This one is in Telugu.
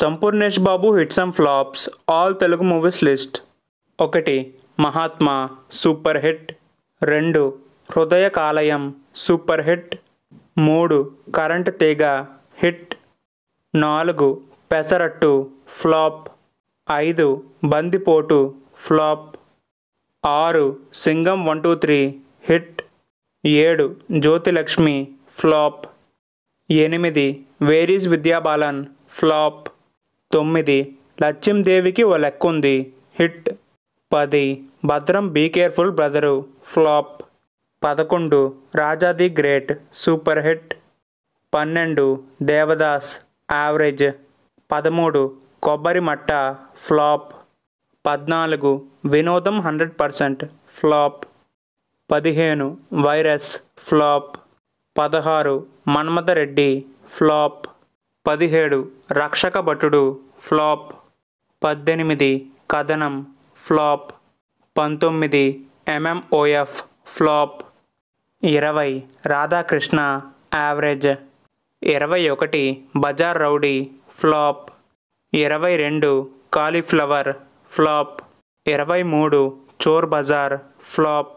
Sampoornesh Babu hits and flops all Telugu movies list ఒకటి మహాత్మా సూపర్ హిట్ రెండు హృదయ కాలయం సూపర్ హిట్ మూడు కరెంట్ తీగ హిట్ నాలుగు పెసరట్టు ఫ్లాప్ ఐదు బందిపోటు ఫ్లాప్ ఆరు Singham one two three hit ఏడు జ్యోతిలక్ష్మి ఫ్లాప్ ఎనిమిది వేరీస్ విద్యాబాలన్ ఫ్లాప్ తొమ్మిది లక్ష్మీదేవికి ఓ లెక్క ఉంది హిట్ పది భద్రం బీ కేర్ఫుల్ బ్రదరు ఫ్లాప్ పదకొండు Raja the great super hit పన్నెండు దేవదాస్ యావరేజ్ పదమూడు కొబ్బరి మట్ట ఫ్లాప్ పద్నాలుగు వినోదం హండ్రెడ్ పర్సెంట్ ఫ్లాప్ పదిహేను వైరస్ ఫ్లాప్ పదహారు మన్మథరెడ్డి ఫ్లాప్ పదిహేడు రక్షక భటుడు ఫ్లాప్ పద్దెనిమిది కథనం ఫ్లాప్ పంతొమ్మిది ఎంఎంఓఎఫ్ ఫ్లాప్ ఇరవై రాధాకృష్ణ యావరేజ్ ఇరవై ఒకటి బజార్ రౌడీ ఫ్లాప్ ఇరవై రెండు కాలీఫ్లవర్ ఫ్లాప్ ఇరవై మూడు చోర్ బజార్ ఫ్లాప్